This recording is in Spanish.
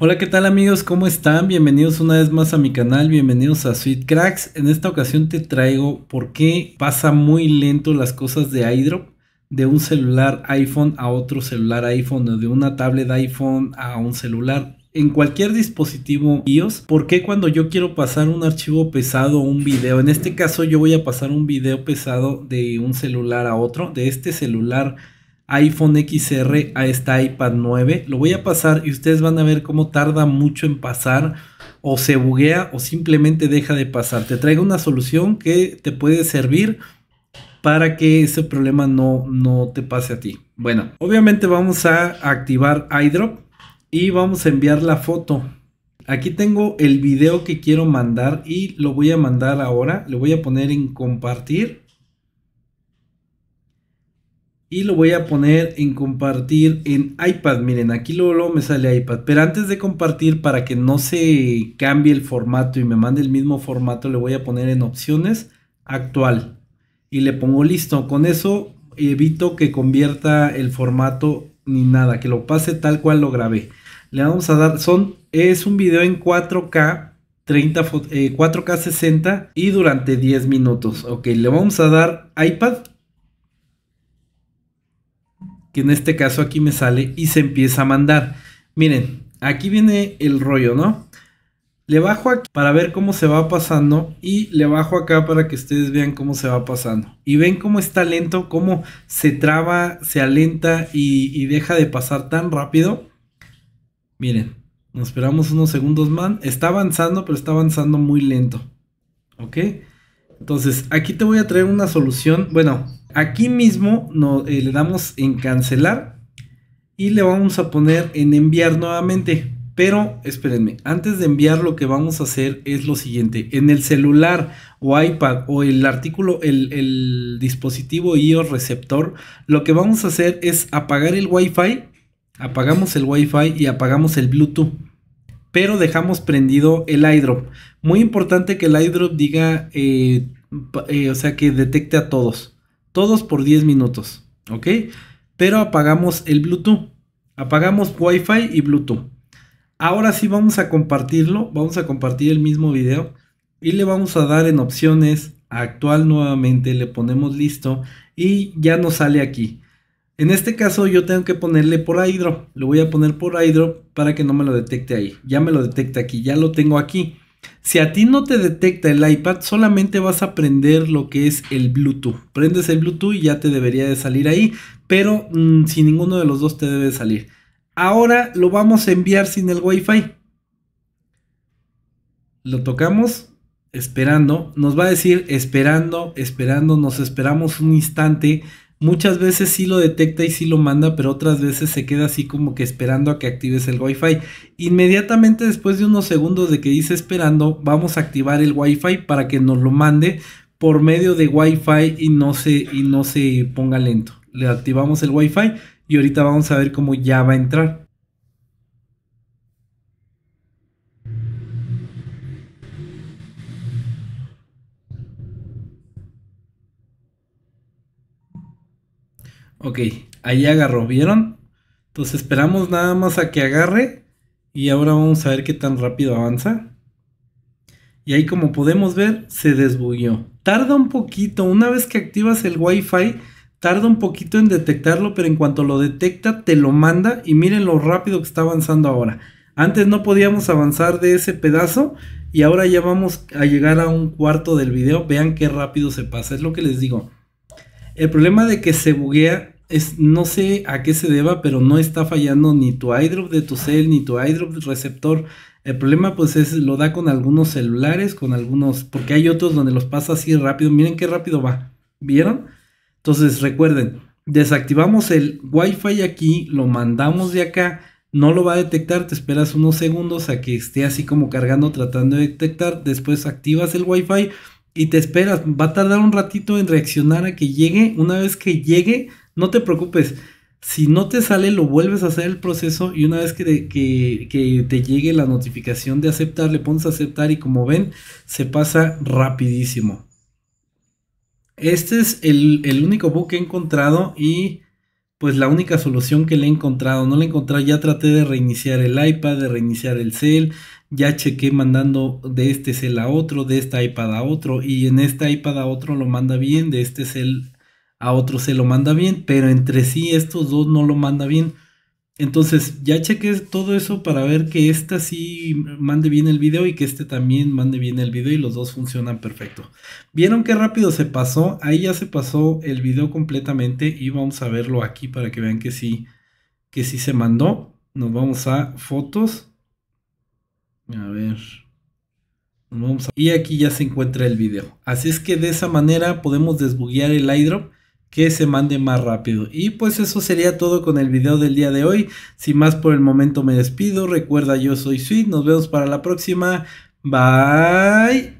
Hola, ¿qué tal amigos? ¿Cómo están? Bienvenidos una vez más a mi canal, bienvenidos a Sweet Cracks. En esta ocasión te traigo por qué pasa muy lento las cosas de iDrop de un celular iPhone a otro celular iPhone o de una tablet iPhone a un celular. En cualquier dispositivo iOS, ¿por qué cuando yo quiero pasar un archivo pesado o un video? En este caso yo voy a pasar un video pesado de un celular a otro, de este celular iPhone XR a esta iPad 9. Lo voy a pasar y ustedes van a ver cómo tarda mucho en pasar o se buguea o simplemente deja de pasar. Te traigo una solución que te puede servir para que ese problema no, no te pase a ti. Bueno, obviamente vamos a activar iDrop y vamos a enviar la foto. Aquí tengo el video que quiero mandar y lo voy a mandar ahora. Le voy a poner en compartir y lo voy a poner en compartir en iPad. Miren, aquí luego, me sale iPad. Pero antes de compartir, para que no se cambie el formato y me mande el mismo formato, le voy a poner en opciones actual. Y le pongo listo. Con eso evito que convierta el formato ni nada, que lo pase tal cual lo grabé. Le vamos a dar, son, es un video en 4K, 30, 4K 60 y durante 10 minutos. Ok, le vamos a dar iPad que en este caso aquí me sale y se empieza a mandar. Miren, aquí viene el rollo, ¿no? Le bajo aquí para ver cómo se va pasando y le bajo acá para que ustedes vean cómo se va pasando. Y ven cómo está lento, cómo se traba, se alenta y, deja de pasar tan rápido. Miren, nos esperamos unos segundos más. Está avanzando, pero está avanzando muy lento. ¿Ok? Entonces, aquí te voy a traer una solución. Bueno, Aquí mismo eh, le damos en cancelar y le vamos a poner en enviar nuevamente. Pero espérenme, antes de enviar lo que vamos a hacer es lo siguiente. En el celular o iPad o el artículo, el, dispositivo IOS receptor, lo que vamos a hacer es apagar el Wi-Fi. Apagamos el Wi-Fi y apagamos el Bluetooth. Pero dejamos prendido el iDrop. Muy importante que el iDrop diga, eh, eh, o sea, que detecte a todos todos por 10 minutos, ¿ok? Pero apagamos el Bluetooth, apagamos Wi-Fi y Bluetooth. Ahora sí vamos a compartirlo, vamos a compartir el mismo video y le vamos a dar en opciones actual nuevamente, le ponemos listo y ya nos sale aquí. En este caso yo tengo que ponerle por iDrop, lo voy a poner por iDrop para que no me lo detecte ahí, ya me lo detecta aquí, ya lo tengo aquí. Si a ti no te detecta el iPad, solamente vas a prender lo que es el Bluetooth. Prendes el Bluetooth y ya te debería de salir ahí, pero mm, sin si ninguno de los dos te debe salir. Ahora lo vamos a enviar sin el Wi-Fi. Lo tocamos, esperando. Nos va a decir esperando, esperando. Nos esperamos un instante Muchas veces sí lo detecta y sí lo manda, pero otras veces se queda así como que esperando a que actives el Wi-Fi. Inmediatamente después de unos segundos de que dice esperando, vamos a activar el Wi-Fi para que nos lo mande por medio de Wi-Fi y no se, y no se ponga lento. Le activamos el Wi-Fi y ahorita vamos a ver cómo ya va a entrar. Ok, ahí agarró, ¿vieron? Entonces esperamos nada más a que agarre y ahora vamos a ver qué tan rápido avanza. Y ahí como podemos ver, se desbugueó. Tarda un poquito, una vez que activas el Wi-Fi, tarda un poquito en detectarlo, pero en cuanto lo detecta, te lo manda y miren lo rápido que está avanzando ahora. Antes no podíamos avanzar de ese pedazo y ahora ya vamos a llegar a un cuarto del video. Vean qué rápido se pasa, es lo que les digo. El problema de que se buguea no sé a qué se deba, pero no está fallando ni tu iDrop de tu cel, ni tu iDrop receptor. El problema pues es, lo da con algunos celulares, con algunos, porque hay otros donde los pasa así rápido. Miren qué rápido va. ¿Vieron? Entonces recuerden, desactivamos el Wi-Fi aquí, lo mandamos de acá, no lo va a detectar, te esperas unos segundos a que esté así como cargando, tratando de detectar, después activas el Wi-Fi y te esperas. Va a tardar un ratito en reaccionar a que llegue. Una vez que llegue, no te preocupes. Si no te sale, lo vuelves a hacer el proceso y una vez que, te llegue la notificación de aceptar, le pones a aceptar y como ven, se pasa rapidísimo. Este es el, único bug que he encontrado y pues la única solución que le he encontrado. No le encontrado, ya traté de reiniciar el iPad, de reiniciar el cel, ya chequé mandando de este cel a otro, de esta iPad a otro y en esta iPad a otro lo manda bien, de este cel a otro se lo manda bien, pero entre sí estos dos no lo manda bien. Entonces ya chequé todo eso para ver que esta sí mande bien el video y que este también mande bien el video y los dos funcionan perfecto. ¿Vieron qué rápido se pasó? Ahí ya se pasó el video completamente y vamos a verlo aquí para que vean que sí, que sí se mandó. Nos vamos a fotos. A ver. Y aquí ya se encuentra el video. Así es que de esa manera podemos desbuguear el iDrop que se mande más rápido. Y pues eso sería todo con el video del día de hoy. Sin más por el momento me despido. Recuerda, yo soy Sweet. Nos vemos para la próxima. Bye.